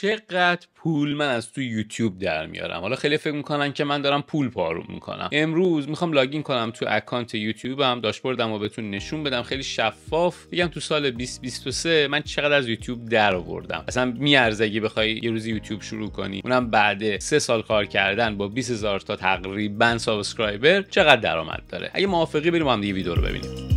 چقدر پول من از تو یوتیوب در میارم حالا خیلی فکر میکنن که من دارم پول پارو میکنم امروز میخوام لاگین کنم تو اکانت یوتیوبم بردم و بهتون نشون بدم خیلی شفاف بگم تو سال 2023 من چقدر از یوتیوب در آوردم اصلا میارزه اگه بخوای یه روزی یوتیوب شروع کنی اونم بعد سه سال کار کردن با 20000 تا تقریبا سابسکرایبر چقدر درآمد داره اگه موافقی بریم هم ویدیو رو ببینیم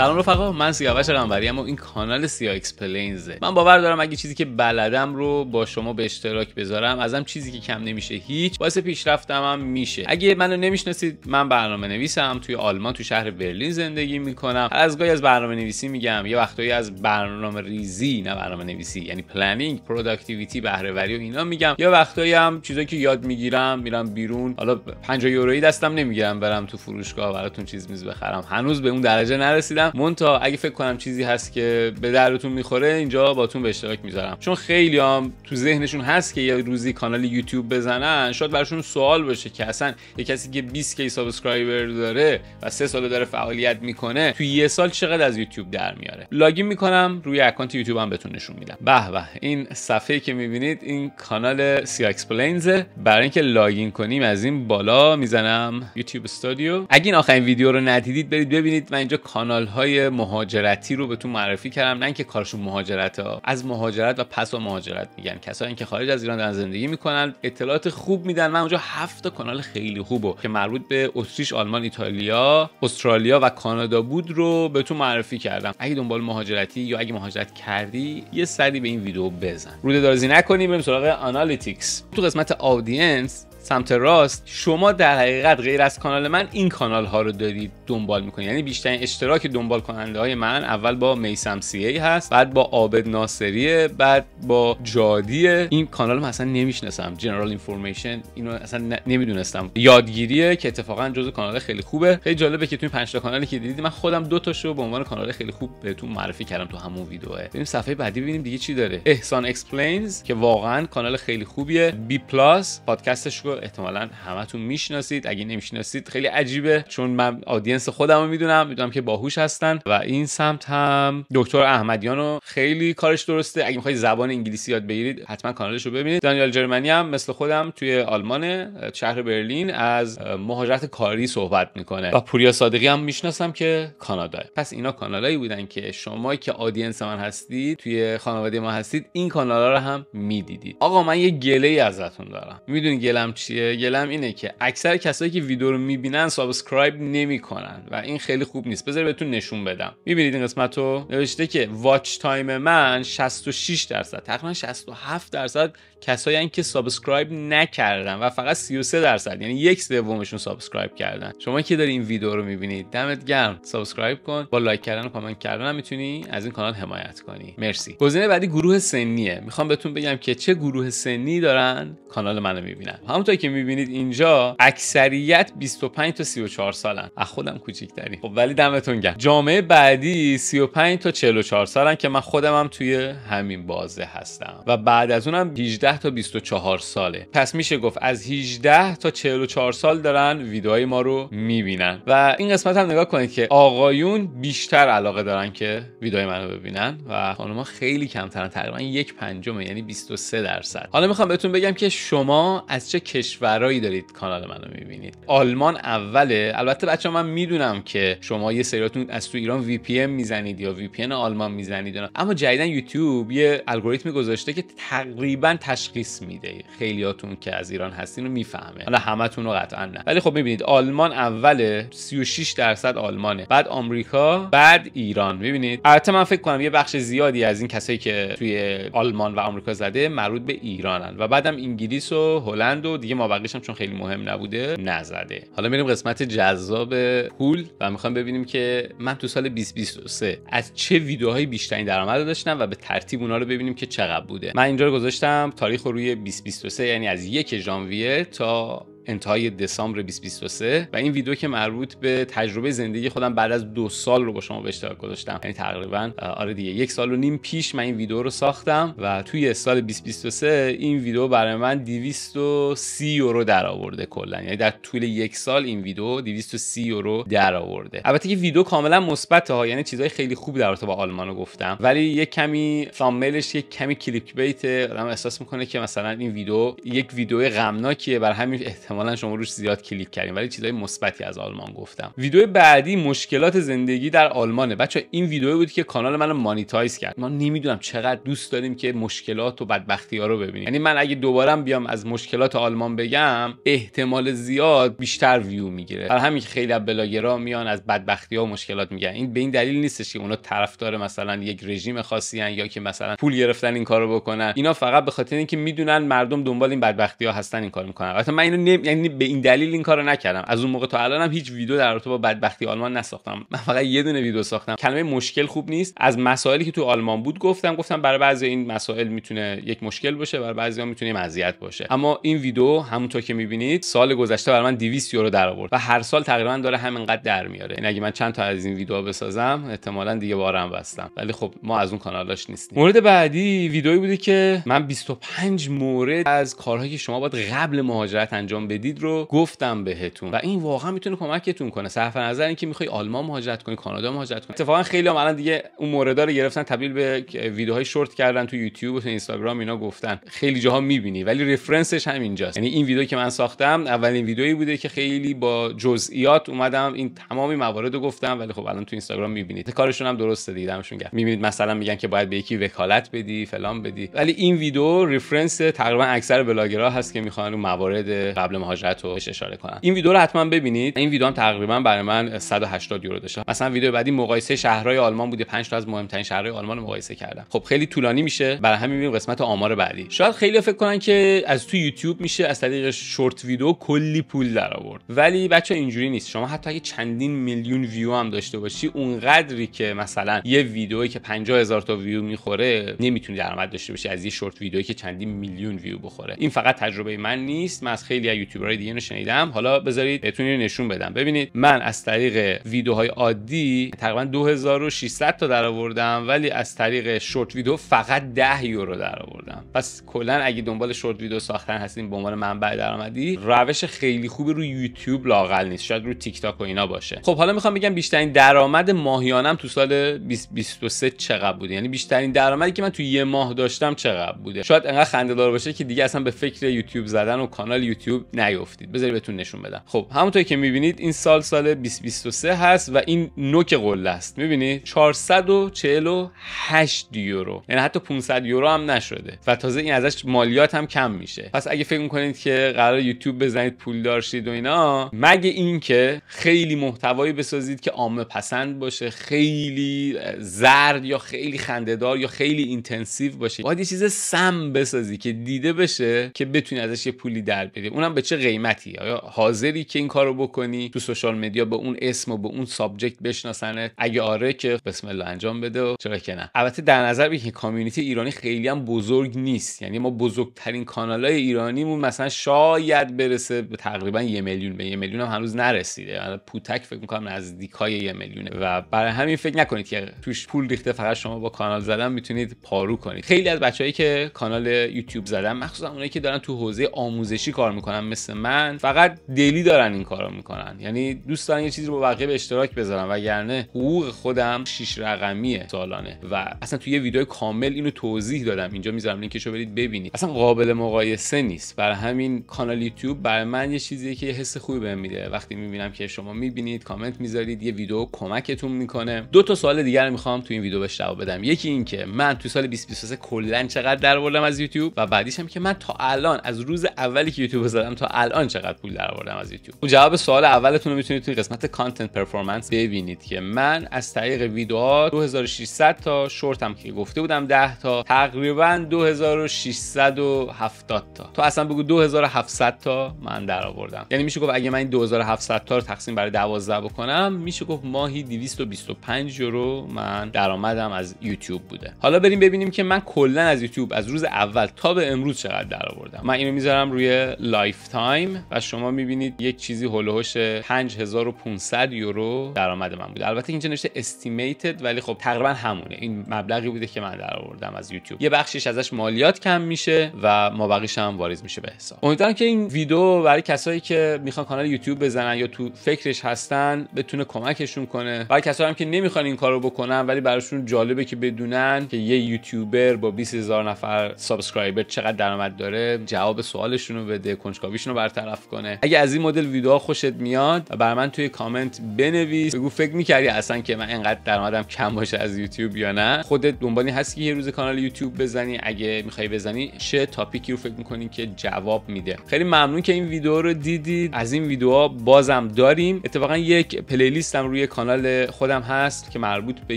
سلام رفقا من سیاوش قنبری و این کانال سیا اکسپلینز من باور دارم اگه چیزی که بلدم رو با شما به اشتراک بذارم ازم چیزی که کم نمیشه هیچ واسه پیشرفتم هم میشه اگه منو نمیشناسید من برنامه نویسم توی آلمان تو شهر برلین زندگی میکنم از گاهی از برنامه نویسی میگم یه وقتایی از برنامه ریزی نه برنامه نویسی یعنی پلنینگ پروداکتیویتی بهره و اینا میگم یا وقتایی هم چیزایی که یاد میگیرم میرم بیرون حالا 50 یورویی دستم نمیگیرم برم تو فروشگاه براتون چیز میز بخرم هنوز به اون درجه نرسیدم میکنم مونتا اگه فکر کنم چیزی هست که به دردتون میخوره اینجا باتون به اشتراک میذارم چون خیلی هم تو ذهنشون هست که یه روزی کانال یوتیوب بزنن شاید براشون سوال باشه که اصلا یه کسی که 20 کی سابسکرایبر داره و سه سال داره فعالیت میکنه تو یه سال چقدر از یوتیوب در میاره لاگین میکنم روی اکانت یوتیوبم بتون نشون میدم به به این صفحه که میبینید این کانال سی اکسپلینز برای اینکه لاگین کنیم از این بالا میزنم یوتیوب استودیو اگه آخرین ویدیو رو ندیدید برید ببینید من اینجا کانال های مهاجرتی رو تو معرفی کردم نه اینکه کارشون مهاجرت ها از مهاجرت و پس و مهاجرت میگن کسایی که خارج از ایران دارن زندگی میکنن اطلاعات خوب میدن من اونجا هفت کانال خیلی خوبه که مربوط به اتریش آلمان ایتالیا استرالیا و کانادا بود رو بهتون معرفی کردم اگه دنبال مهاجرتی یا اگه مهاجرت کردی یه سری به این ویدیو بزن روده دارزی نکنیم بریم سراغ آنالیتیکس تو قسمت آدینس سمت راست شما در حقیقت غیر از کانال من این کانال ها رو دارید دنبال میکنید یعنی بیشترین اشتراک دنبال کننده های من اول با میسم سی ای هست بعد با عابد ناصریه بعد با جادی این کانال من اصلا نمیشناسم جنرال اینفورمیشن اینو اصلا نمیدونستم یادگیریه که اتفاقا جزء کانال خیلی خوبه خیلی جالبه که توی پنج تا کانالی که دیدید من خودم دو تاشو به عنوان کانال خیلی خوب بهتون معرفی کردم تو همون ویدیو بریم صفحه بعدی ببینیم دیگه چی داره احسان اکسپلینز که واقعا کانال خیلی خوبیه بی پلاس پادکستش رو احتمالا همتون میشناسید اگه نمیشناسید خیلی عجیبه چون من آدینس خودم رو میدونم میدونم که باهوش هستن و این سمت هم دکتر احمدیان رو خیلی کارش درسته اگه میخواید زبان انگلیسی یاد بگیرید حتما کانالش رو ببینید دانیال جرمنی هم مثل خودم توی آلمان شهر برلین از مهاجرت کاری صحبت میکنه و پوریا صادقی هم میشناسم که کانادا پس اینا کانالایی بودن که شما که آدینس من هستید توی خانواده ما هستید این کانالا رو هم میدیدید آقا من یه گله ازتون دارم میدونی گلم چیه گلم اینه که اکثر کسایی که ویدیو رو میبینن سابسکرایب نمیکنن و این خیلی خوب نیست بذار بهتون نشون بدم میبینید این قسمت رو نوشته که واچ تایم من 66 درصد تقریبا 67 درصد کسایی که سابسکرایب نکردن و فقط 33 درصد یعنی یک سومشون سابسکرایب کردن شما که داری این ویدیو رو میبینید دمت گرم سابسکرایب کن با لایک کردن و کامنت کردن هم میتونی از این کانال حمایت کنی مرسی گزینه بعدی گروه سنیه میخوام بهتون بگم که چه گروه سنی دارن کانال منو میبینن که میبینید اینجا اکثریت 25 تا 34 سالن از خودم کوچیک‌تری خب ولی دمتون گرم جامعه بعدی 35 تا 44 سالن که من خودم هم توی همین بازه هستم و بعد از اونم 18 تا 24 ساله پس میشه گفت از 18 تا 44 سال دارن ویدیوهای ما رو میبینن و این قسمت هم نگاه کنید که آقایون بیشتر علاقه دارن که ویدیوهای منو ببینن و ها خیلی کمترن تقریبا یک پنجم یعنی 23 درصد حالا میخوام بهتون بگم که شما از چه کشورهایی دارید کانال منو میبینید آلمان اوله البته بچه من میدونم که شما یه سریاتون از تو ایران وی پی میزنید یا وی پی آلمان میزنید اما جدیدا یوتیوب یه الگوریتم گذاشته که تقریبا تشخیص میده خیلیاتون که از ایران هستین رو میفهمه حالا همتون رو قطعا نه ولی خب میبینید آلمان اوله 36 درصد آلمانه بعد آمریکا بعد ایران میبینید البته من فکر کنم یه بخش زیادی از این کسایی که توی آلمان و آمریکا زده مربوط به ایرانن و بعدم انگلیس و هلند و دیگه ما هم چون خیلی مهم نبوده نزده حالا میریم قسمت جذاب پول و میخوام ببینیم که من تو سال 2023 از چه ویدیوهای بیشترین درآمد داشتم و به ترتیب اونا رو ببینیم که چقدر بوده من اینجا رو گذاشتم تاریخ رو روی 2023 یعنی از 1 ژانویه تا انتهای دسامبر 2023 و این ویدیو که مربوط به تجربه زندگی خودم بعد از دو سال رو با شما به اشتراک گذاشتم یعنی تقریبا آره دیگه یک سال و نیم پیش من این ویدیو رو ساختم و توی سال 2023 این ویدیو برای من 230 یورو در آورده کلا یعنی در طول یک سال این ویدیو 230 یورو در آورده البته که ویدیو کاملا مثبت ها یعنی چیزای خیلی خوبی در رابطه با آلمانو گفتم ولی یک کمی ثامبلش یک کمی کلیک بیت آدم احساس میکنه که مثلا این ویدیو یک ویدیو غمناکیه بر همین احتمالا شما روش زیاد کلیک کردین ولی چیزای مثبتی از آلمان گفتم ویدیو بعدی مشکلات زندگی در آلمانه بچه این ویدیو بود که کانال منو مانیتایز کرد ما نمیدونم چقدر دوست داریم که مشکلات و بدبختی ها رو ببینیم یعنی من اگه دوباره بیام از مشکلات آلمان بگم احتمال زیاد بیشتر ویو میگیره برای همین خیلی از بلاگرا میان از بدبختی ها و مشکلات میگن این به این دلیل نیستش که اونا طرفدار مثلا یک رژیم خاصی هن یا که مثلا پول گرفتن این کارو بکنن اینا فقط به خاطر اینکه میدونن مردم دنبال این بدبختی ها هستن این کار میکنن البته من اینو یعنی به این دلیل این کارو نکردم از اون موقع تا هم هیچ ویدیو در رابطه با بدبختی آلمان نساختم من فقط یه دونه ویدیو ساختم کلمه مشکل خوب نیست از مسائلی که تو آلمان بود گفتم گفتم برای بعضی این مسائل میتونه یک مشکل باشه برای بعضی میتونه مزیت باشه اما این ویدیو همونطور که میبینید سال گذشته برای من 200 یورو در آورد و هر سال تقریبا داره همینقدر در میاره این یعنی اگه من چند تا از این ویدیوها بسازم احتمالا دیگه بارم بستم ولی خب ما از اون کانالاش نیستیم مورد بعدی ویدیویی بوده که من 25 مورد از کارهایی که شما باید قبل مهاجرت انجام بدید رو گفتم بهتون و این واقعا میتونه کمکتون کنه صرف نظر اینکه میخوای آلمان مهاجرت کنی کانادا مهاجرت کنی اتفاقا خیلی الان دیگه اون موردا رو گرفتن تبدیل به ویدیوهای شورت کردن تو یوتیوب و تو اینستاگرام اینا گفتن خیلی جاها میبینی ولی رفرنسش همینجاست یعنی این ویدیو که من ساختم اولین ویدیویی بوده که خیلی با جزئیات اومدم این تمامی موارد رو گفتم ولی خب الان تو اینستاگرام میبینید کارشون هم درسته دیدمشون گفت میبینید مثلا میگن که باید به یکی وکالت بدی فلان بدی ولی این ویدیو رفرنس تقریبا اکثر بلاگرها هست که میخوان اون موارد قبل مهاجرت رو اشاره کنم این ویدیو رو حتما ببینید این ویدیو هم تقریبا برای من 180 یورو داشت مثلا ویدیو بعدی مقایسه شهرهای آلمان بوده 5 تا از مهمترین شهرهای آلمان رو مقایسه کردم خب خیلی طولانی میشه برای همین میریم قسمت آمار بعدی شاید خیلی فکر کنن که از تو یوتیوب میشه از طریق شورت ویدیو کلی پول در آورد ولی بچه اینجوری نیست شما حتی اگه چندین میلیون ویو هم داشته باشی اونقدری که مثلا یه ویدیویی که 50 هزار تا ویو میخوره نمیتونی درآمد داشته باشی از یه شورت ویدیویی که چندین میلیون ویو بخوره این فقط تجربه من نیست من از خیلی یوتیوبرای دیگه حالا بذارید بهتون نشون بدم ببینید من از طریق ویدیوهای عادی تقریبا 2600 تا درآوردم ولی از طریق شورت ویدیو فقط 10 یورو درآوردم پس کلا اگه دنبال شورت ویدیو ساختن هستین به عنوان منبع درآمدی روش خیلی خوبی رو یوتیوب لاقل نیست شاید رو تیک تاک و اینا باشه خب حالا میخوام بگم بیشترین درآمد ماهیانم تو سال 2023 چقدر بوده یعنی بیشترین درآمدی که من تو یه ماه داشتم چقدر بوده شاید انقدر خنده‌دار باشه که دیگه اصلا به فکر یوتیوب زدن و کانال یوتیوب نیفتید بذارید بهتون نشون بدم خب همونطور که میبینید این سال سال 2023 هست و این نوک قله است میبینید 448 یورو یعنی حتی 500 یورو هم نشده و تازه این ازش مالیات هم کم میشه پس اگه فکر میکنید که قرار یوتیوب بزنید پول دارشید و اینا مگه اینکه خیلی محتوایی بسازید که عامه پسند باشه خیلی زرد یا خیلی خندهدار یا خیلی اینتنسیو باشه باید یه چیز سم بسازی که دیده بشه که بتونی ازش یه پولی در بیاری اونم به چه قیمتی آیا حاضری که این کارو بکنی تو سوشال مدیا به اون اسم و به اون سابجکت بشناسنت اگه آره که بسم الله انجام بده و چرا که نه البته در نظر بگیر که کامیونیتی ایرانی خیلی هم بزرگ نیست یعنی ما بزرگترین کانالای ایرانیمون مثلا شاید برسه به تقریبا یه میلیون به یه میلیون هم هنوز نرسیده پوتک فکر میکنم نزدیکای یه میلیونه و برای همین فکر نکنید که توش پول ریخته فقط شما با کانال زدن میتونید پارو کنید خیلی از بچههایی که کانال یوتیوب زدن مخصوصا اونایی که دارن تو حوزه آموزشی کار میکنن من فقط دلی دارن این کارو میکنن یعنی دوست دارن یه چیزی رو با بقیه به اشتراک بذارن وگرنه حقوق خودم شش رقمیه سالانه و اصلا توی یه ویدیو کامل اینو توضیح دادم اینجا میذارم لینکش برید ببینید اصلا قابل مقایسه نیست برای همین کانال یوتیوب برای من یه چیزیه که یه حس خوبی بهم میده وقتی میبینم که شما میبینید کامنت میذارید یه ویدیو کمکتون میکنه دو تا سوال دیگر میخوام تو این ویدیو بهش جواب بدم یکی اینکه من تو سال 2023 کلا چقدر درآوردم از یوتیوب و بعدیش هم که من تا الان از روز اولی که یوتیوب زدم تا الان چقدر پول درآوردم از یوتیوب خب، جواب سوال اولتون رو میتونید توی قسمت کانتنت پرفورمنس ببینید که من از طریق ویدیوها 2600 تا هم که گفته بودم 10 تا تقریبا 2670 تا تو اصلا بگو 2700 تا من درآوردم یعنی میشه گفت اگه من این 2700 تا رو تقسیم برای 12 بکنم میشه گفت ماهی 225 یورو من درآمدم از یوتیوب بوده حالا بریم ببینیم که من کلا از یوتیوب از روز اول تا به امروز چقدر درآوردم من اینو میذارم روی لایف تایم و شما میبینید یک چیزی هلوهوش 5500 یورو درآمد من بود البته اینجا نوشته استیمیتد ولی خب تقریبا همونه این مبلغی بوده که من در از یوتیوب یه بخشیش ازش مالیات کم میشه و ما بقیش هم واریز میشه به حساب امیدوارم که این ویدیو برای کسایی که میخوان کانال یوتیوب بزنن یا تو فکرش هستن بتونه کمکشون کنه برای کسایی هم که نمیخوان این کارو بکنن ولی براشون جالبه که بدونن که یه یوتیوبر با 20000 نفر سابسکرایبر چقدر درآمد داره جواب سوالشون رو بده کنجکاوی رو برطرف کنه اگه از این مدل ویدیوها خوشت میاد و بر من توی کامنت بنویس بگو فکر میکردی اصلا که من انقدر درآمدم کم باشه از یوتیوب یا نه خودت دنبالی هستی که یه روز کانال یوتیوب بزنی اگه میخوای بزنی چه تاپیکی رو فکر میکنی که جواب میده خیلی ممنون که این ویدیو رو دیدید از این ویدیوها بازم داریم اتفاقا یک پلیلیست هم روی کانال خودم هست که مربوط به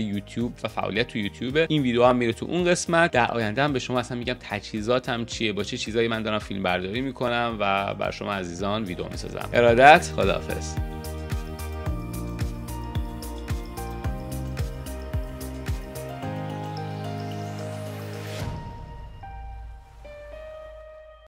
یوتیوب و فعالیت تو یوتیوبه این ویدیو هم میره تو اون قسمت در آینده هم به شما اصلا میگم تجهیزاتم چیه با چه چیزایی من دارم فیلم برداری میکنم و بر شما عزیزان ویدیو میسازم ارادت خداحافظ